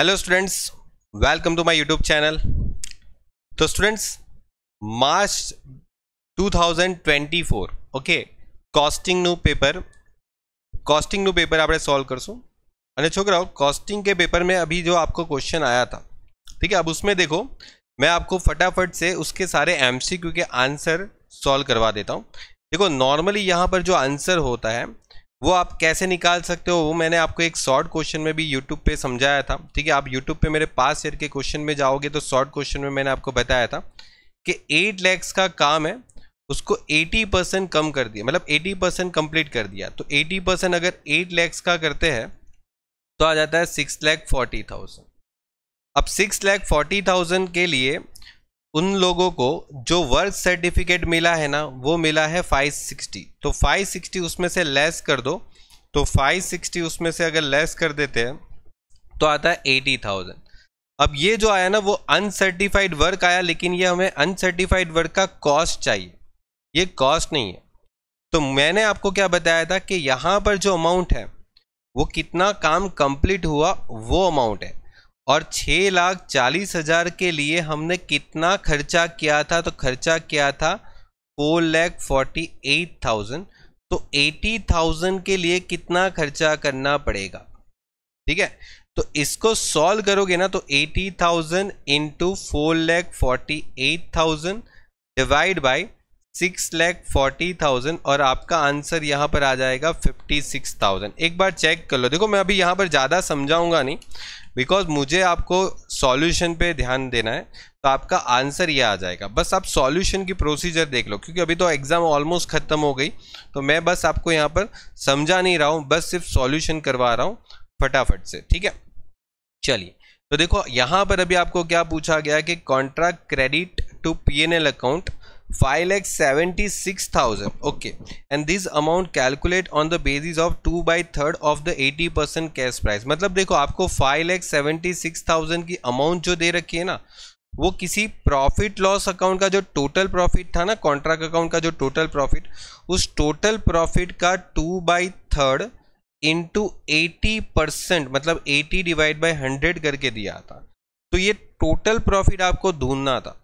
hello students welcome to my YouTube channel तो students March 2024 paper costing no paper आप solve कर सो अरे छोकरा कॉस्टिंग के पेपर में अभी जो आपको क्वेश्चन आया था ठीक है अब उसमें देखो मैं आपको फटाफट से उसके सारे एम के आंसर सॉल्व करवा देता हूँ देखो नॉर्मली यहाँ पर जो आंसर होता है वो आप कैसे निकाल सकते हो वो मैंने आपको एक शॉर्ट क्वेश्चन में भी यूट्यूब पे समझाया था ठीक है आप यूट्यूब पे मेरे पास ईयर के क्वेश्चन में जाओगे तो शॉर्ट क्वेश्चन में मैंने आपको बताया था कि एट लैक्स का काम है उसको 80 परसेंट कम कर दिया मतलब 80 परसेंट कम्प्लीट कर दिया तो 80 परसेंट अगर 8 लैक्स का करते हैं तो आ जाता है सिक्स लैख फोर्टी थाउजेंड अब सिक्स लैख फोर्टी थाउजेंड के लिए उन लोगों को जो वर्क सर्टिफिकेट मिला है ना वो मिला है 560 तो 560 उसमें से लेस कर दो तो 560 उसमें से अगर लेस कर देते हैं तो आता है 80,000 अब ये जो आया ना वो अनसर्टिफाइड वर्क आया लेकिन ये हमें अनसर्टिफाइड वर्क का कॉस्ट चाहिए ये कॉस्ट नहीं है तो मैंने आपको क्या बताया था कि यहाँ पर जो अमाउंट है वो कितना काम कंप्लीट हुआ वो अमाउंट है और छः लाख चालीस हज़ार के लिए हमने कितना खर्चा किया था तो खर्चा किया था four lakh forty eight thousand तो एटी थाउजेंड के लिए कितना खर्चा करना पड़ेगा ठीक है तो इसको सॉल्व करोगे ना तो eighty thousand into four lakh forty eight thousand divide by six lakh forty thousand और आपका आंसर यहाँ पर आ जाएगा फिफ्टी सिक्स थाउजेंड एक बार चेक कर लो देखो मैं अभी यहाँ पर ज़्यादा समझाऊंगा नहीं बिकॉज मुझे आपको सॉल्यूशन पे ध्यान देना है तो आपका आंसर ये आ जाएगा बस आप सॉल्यूशन की प्रोसीजर देख लो क्योंकि अभी तो एग्ज़ाम ऑलमोस्ट ख़त्म हो गई तो मैं बस आपको यहाँ पर समझा नहीं रहा हूँ बस सिर्फ सॉल्यूशन करवा रहा हूँ फटाफट से ठीक है चलिए तो देखो यहाँ पर अभी आपको क्या पूछा गया कि contract credit to L account five lakh seventy six thousand okay and this amount calculate on the basis of two by third of the eighty percent cash price मतलब देखो आपको five lakh seventy six thousand की amount जो दे रखी है ना वो किसी प्रॉफिट लॉस अकाउंट का जो टोटल प्रॉफिट था ना कॉन्ट्रैक्ट अकाउंट का जो टोटल प्रॉफिट उस टोटल प्रॉफिट का two by third into eighty percent मतलब एटी डिवाइड बाई हंड्रेड करके दिया था तो ये टोटल प्रॉफिट आपको ढूंढना था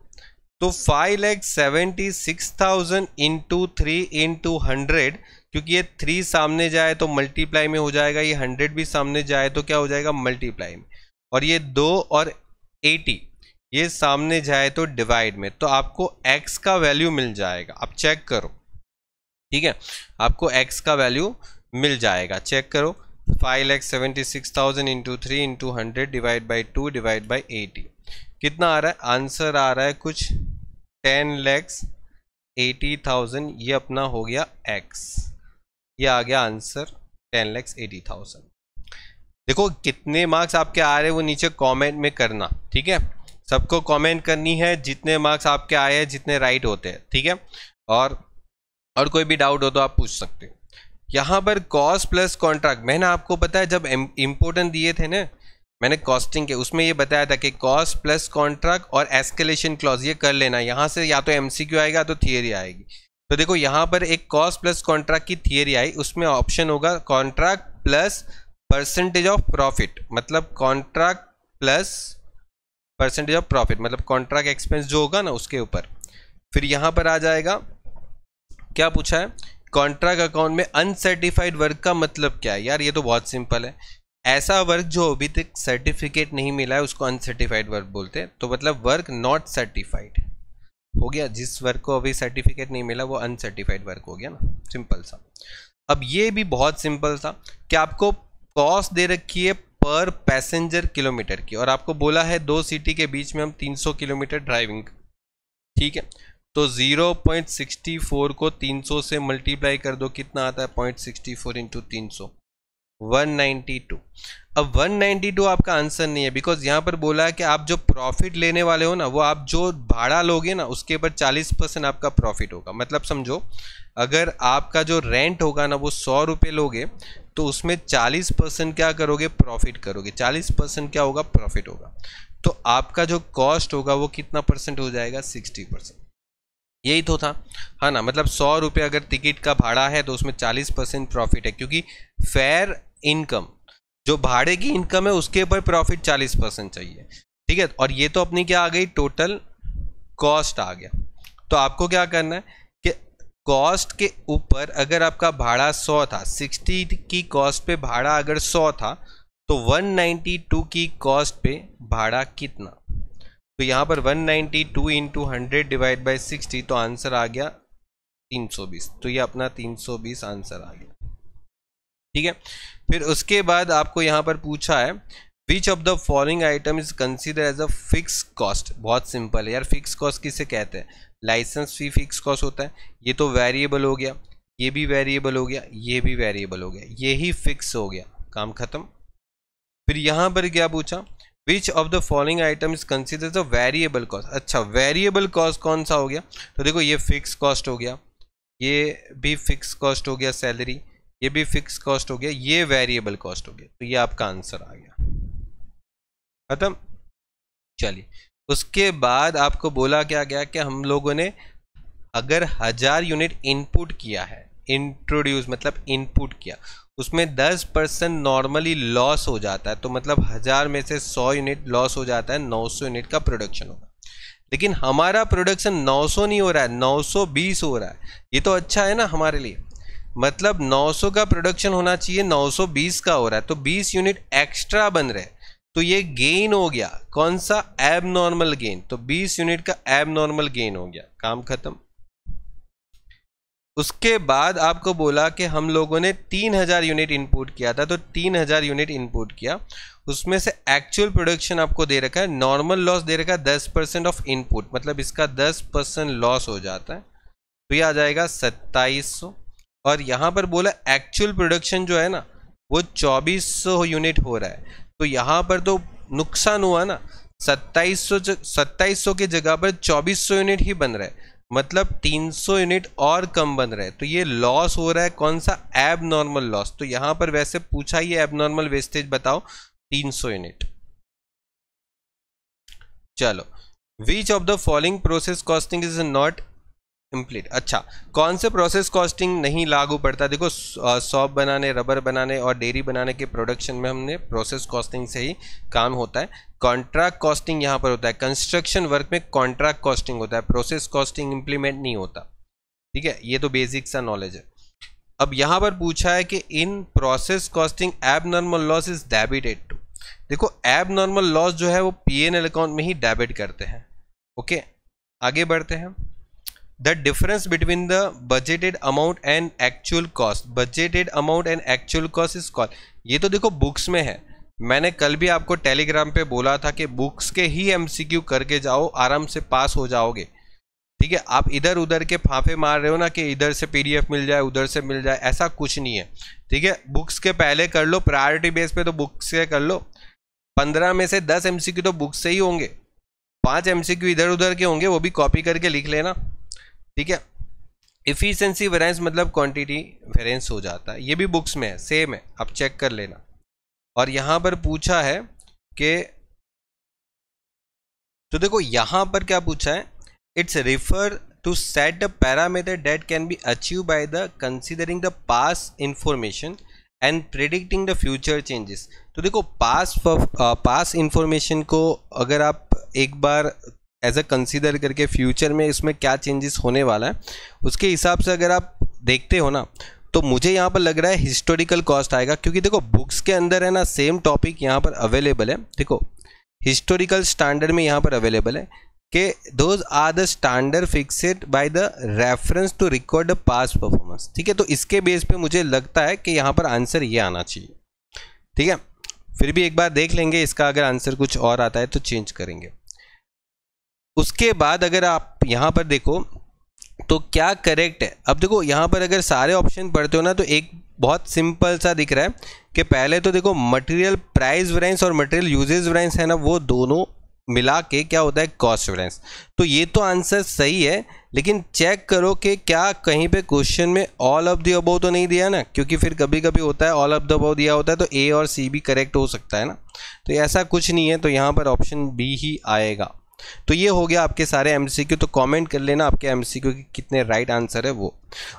तो five lakh seventy six thousand into three into hundred क्योंकि ये थ्री सामने जाए तो मल्टीप्लाई में हो जाएगा ये हंड्रेड भी सामने जाए तो क्या हो जाएगा मल्टीप्लाई में और ये दो और एटी ये सामने जाए तो डिवाइड में तो आपको एक्स का वैल्यू मिल जाएगा आप चेक करो ठीक है आपको एक्स का वैल्यू मिल जाएगा चेक करो five lakh seventy six thousand into three into hundred divide by two divide by eighty कितना आ रहा है आंसर आ रहा है कुछ टेन लैक्स एटी थाउजेंड ये अपना हो गया एक्स ये आ गया answer ten lakhs eighty thousand देखो कितने मार्क्स आपके आ रहे हैं वो नीचे कमेंट में करना ठीक है सबको कमेंट करनी है जितने मार्क्स आपके आए हैं जितने राइट होते हैं ठीक है और और कोई भी डाउट हो तो आप पूछ सकते हैं यहाँ पर कॉस्ट प्लस कॉन्ट्रैक्ट मैंने आपको पता है जब इम्पोर्टेंट दिए थे ना मैंने कॉस्टिंग के उसमें ये बताया था कि कॉस्ट प्लस कॉन्ट्रैक्ट और एस्केलेशन क्लॉज ये कर लेना यहाँ से या तो एम आएगा तो थियरी आएगी तो देखो यहाँ पर एक कॉस्ट प्लस कॉन्ट्रैक्ट की थियरी आई उसमें ऑप्शन होगा contract plus percentage of profit मतलब contract plus percentage of profit मतलब कॉन्ट्रैक्ट एक्सपेंस जो होगा ना उसके ऊपर फिर यहाँ पर आ जाएगा क्या पूछा है कॉन्ट्रैक्ट अकाउंट में अनसर्टिफाइड वर्क का मतलब क्या है यार ये तो बहुत सिंपल है ऐसा वर्क जो अभी तक सर्टिफिकेट नहीं मिला है उसको अनसर्टिफाइड वर्क बोलते हैं तो मतलब वर्क नॉट सर्टिफाइड हो गया जिस वर्क को अभी सर्टिफिकेट नहीं मिला वो अनसर्टिफाइड वर्क हो गया ना सिंपल सा अब ये भी बहुत सिंपल था कि आपको कॉस्ट दे रखी है पर पैसेंजर किलोमीटर की और आपको बोला है दो सिटी के बीच में हम 300 किलोमीटर ड्राइविंग ठीक है तो 0.64 को 300 से मल्टीप्लाई कर दो कितना आता है 0.64 सिक्सटी फोर इंटू तीन सौ 192 अब 192 आपका आंसर नहीं है बिकॉज यहाँ पर बोला है कि आप जो प्रॉफिट लेने वाले हो ना वो आप जो भाड़ा लोगे ना उसके ऊपर 40 परसेंट आपका प्रॉफिट होगा मतलब समझो अगर आपका जो रेंट होगा ना वो सौ रुपये लोगे तो उसमें 40 परसेंट क्या करोगे प्रॉफिट करोगे 40 परसेंट क्या होगा प्रॉफिट होगा तो आपका जो कॉस्ट होगा वो कितना परसेंट हो जाएगा सिक्सटी परसेंट यही तो था है हाँ ना मतलब सौ रुपये अगर टिकट का भाड़ा है तो उसमें चालीस परसेंट प्रॉफिट है क्योंकि फेयर इनकम जो भाड़े की इनकम है उसके ऊपर प्रॉफिट चालीस परसेंट चाहिए ठीक है और ये तो अपनी क्या आ गई टोटल कॉस्ट आ गया तो आपको क्या करना है कि कॉस्ट के ऊपर अगर आपका भाड़ा सौ था सिक्सटी की कॉस्ट पे भाड़ा अगर सौ था तो वन की कॉस्ट पे भाड़ा कितना तो यहाँ पर 192 ninety two into hundred divide by sixty तो आंसर आ गया 320 तो ये अपना 320 आंसर आ गया ठीक है फिर उसके बाद आपको यहाँ पर पूछा है which of the following item is consider as a fix cost बहुत सिंपल है यार फिक्स कॉस्ट किसे कहते हैं लाइसेंस फी फिक्स कॉस्ट होता है ये तो वेरिएबल हो गया ये भी वेरिएबल हो गया ये भी वेरिएबल हो गया ये ही फिक्स हो गया काम खत्म फिर यहाँ पर क्या पूछा which of the following item is consider the variable cost अच्छा वेरिएबल कॉस्ट कौन सा हो गया तो देखो ये फिक्स कॉस्ट हो गया ये भी फिक्स कॉस्ट हो गया सैलरी ये भी फिक्स कॉस्ट हो गया ये वेरिएबल कॉस्ट हो गया तो ये आपका आंसर आ गया खत्म चलिए उसके बाद आपको बोला क्या गया कि हम लोगों ने अगर हजार यूनिट इनपुट किया है इंट्रोड्यूस मतलब इनपुट किया उसमें 10 परसेंट नॉर्मली लॉस हो जाता है तो मतलब हज़ार में से 100 यूनिट लॉस हो जाता है 900 यूनिट का प्रोडक्शन होगा लेकिन हमारा प्रोडक्शन 900 नहीं हो रहा है 920 हो रहा है ये तो अच्छा है ना हमारे लिए मतलब 900 का प्रोडक्शन होना चाहिए 920 का हो रहा है तो 20 यूनिट एक्स्ट्रा बन रहे तो ये गेन हो गया कौन सा एब नॉर्मल गेन तो बीस यूनिट का एब नॉर्मल गेन हो गया काम खत्म उसके बाद आपको बोला कि हम लोगों ने 3000 यूनिट इनपुट किया था तो 3000 यूनिट इनपुट किया उसमें से एक्चुअल प्रोडक्शन आपको दे रखा है नॉर्मल लॉस दे रखा है दस परसेंट ऑफ इनपुट मतलब इसका दस परसेंट लॉस हो जाता है तो ये आ जाएगा सत्ताईस और यहाँ पर बोला एक्चुअल प्रोडक्शन जो है ना वो चौबीस यूनिट हो रहा है तो यहाँ पर तो नुकसान हुआ ना सत्ताईस सौ सत्ताईस सौ की जगह पर चौबीस सौ यूनिट ही बन रहा है मतलब 300 यूनिट और कम बन रहे तो ये लॉस हो रहा है कौन सा एब नॉर्मल लॉस तो यहां पर वैसे पूछा ये एब नॉर्मल वेस्टेज बताओ 300 यूनिट चलो which of the following process costing is not implied अच्छा कौन से प्रोसेस कॉस्टिंग नहीं लागू पड़ता देखो सॉप बनाने रबर बनाने और डेयरी बनाने के प्रोडक्शन में हमने प्रोसेस कॉस्टिंग से ही काम होता है कॉन्ट्रैक्ट कॉस्टिंग यहाँ पर होता है कंस्ट्रक्शन वर्क में कॉन्ट्रैक्ट कॉस्टिंग होता है प्रोसेस कॉस्टिंग इंप्लीमेंट नहीं होता ठीक है ये तो बेसिक सा नॉलेज है अब यहाँ पर पूछा है कि in process costing abnormal loss is debited to देखो एब नॉर्मल लॉस जो है वो पी अकाउंट में ही डेबिट करते हैं ओके आगे बढ़ते हैं the difference between the budgeted amount and actual cost budgeted amount and actual cost is called ये तो देखो books में है मैंने कल भी आपको टेलीग्राम पे बोला था कि बुक्स के ही एमसीक्यू करके जाओ आराम से पास हो जाओगे ठीक है आप इधर उधर के फाफे मार रहे हो ना कि इधर से पीडीएफ मिल जाए उधर से मिल जाए ऐसा कुछ नहीं है ठीक है बुक्स के पहले कर लो प्रायोरिटी बेस पे तो बुक्स से कर लो पंद्रह में से दस एमसीक्यू तो बुक्स से ही होंगे पाँच एमसीक्यू इधर उधर के होंगे वो भी कॉपी करके लिख लेना ठीक है इफिशेंसी वेरेंस मतलब क्वांटिटी वेरेंस हो जाता है ये भी बुक्स में है सेम है आप चेक कर लेना और यहां पर पूछा है कि तो देखो यहां पर क्या पूछा है it's refer to set the parameter that can be achieve by the considering the past information and predicting the future changes तो देखो पास पास इंफॉर्मेशन को अगर आप एक बार एज अ कंसिडर करके फ्यूचर में इसमें क्या चेंजेस होने वाला है उसके हिसाब से अगर आप देखते हो ना तो मुझे यहाँ पर लग रहा है हिस्टोरिकल कॉस्ट आएगा क्योंकि देखो बुक्स के अंदर है ना सेम टॉपिक यहाँ पर अवेलेबल है देखो हिस्टोरिकल स्टैंडर्ड में यहाँ पर अवेलेबल है कि those are the standard fixed by the reference to record the past performance ठीक है तो इसके बेस पे मुझे लगता है कि यहाँ पर आंसर ये आना चाहिए ठीक है फिर भी एक बार देख लेंगे इसका अगर आंसर कुछ और आता है तो चेंज करेंगे उसके बाद अगर आप यहाँ पर देखो तो क्या करेक्ट है अब देखो यहाँ पर अगर सारे ऑप्शन पढ़ते हो ना तो एक बहुत सिंपल सा दिख रहा है कि पहले तो देखो मटेरियल प्राइस वरेंस और मटेरियल यूजेज वरेंस है ना वो दोनों मिला के क्या होता है कॉस्ट वरेंस तो ये तो आंसर सही है लेकिन चेक करो कि क्या कहीं पे क्वेश्चन में ऑल ऑफ द अबो तो नहीं दिया ना क्योंकि फिर कभी कभी होता है ऑल ऑफ द अबो दिया होता है तो ए और सी भी करेक्ट हो सकता है ना तो ऐसा कुछ नहीं है तो यहाँ पर ऑप्शन बी ही आएगा तो ये हो गया आपके सारे एम तो कमेंट कर लेना आपके एम के कितने राइट आंसर है वो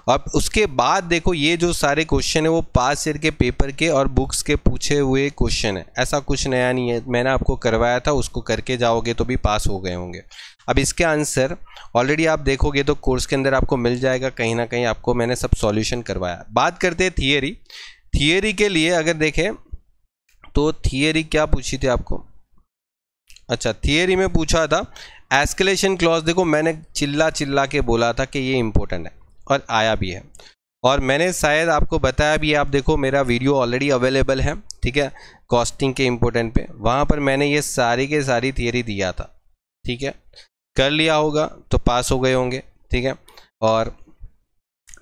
अब उसके बाद देखो ये जो सारे क्वेश्चन है वो पास ईयर के पेपर के और बुक्स के पूछे हुए क्वेश्चन है ऐसा कुछ नया नहीं है मैंने आपको करवाया था उसको करके जाओगे तो भी पास हो गए होंगे अब इसके आंसर ऑलरेडी आप देखोगे तो कोर्स के अंदर आपको मिल जाएगा कहीं ना कहीं आपको मैंने सब सॉल्यूशन करवाया बात करते हैं थियरी थियरी के लिए अगर देखें तो थियरी क्या पूछी थी आपको अच्छा थियरी में पूछा था एस्केलेशन क्लॉज देखो मैंने चिल्ला चिल्ला के बोला था कि ये इंपॉर्टेंट है और आया भी है और मैंने शायद आपको बताया भी आप देखो मेरा वीडियो ऑलरेडी अवेलेबल है ठीक है कॉस्टिंग के इम्पोर्टेंट पे वहाँ पर मैंने ये सारी के सारी थियरी दिया था ठीक है कर लिया होगा तो पास हो गए होंगे ठीक है और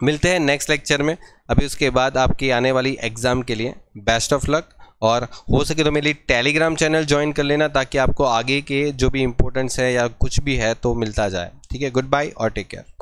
मिलते हैं नेक्स्ट लेक्चर में अभी उसके बाद आपकी आने वाली एग्ज़ाम के लिए बेस्ट ऑफ लक और हो सके तो मेरे लिए टेलीग्राम चैनल ज्वाइन कर लेना ताकि आपको आगे के जो भी इम्पोर्टेंस है या कुछ भी है तो मिलता जाए ठीक है गुड बाय और टेक केयर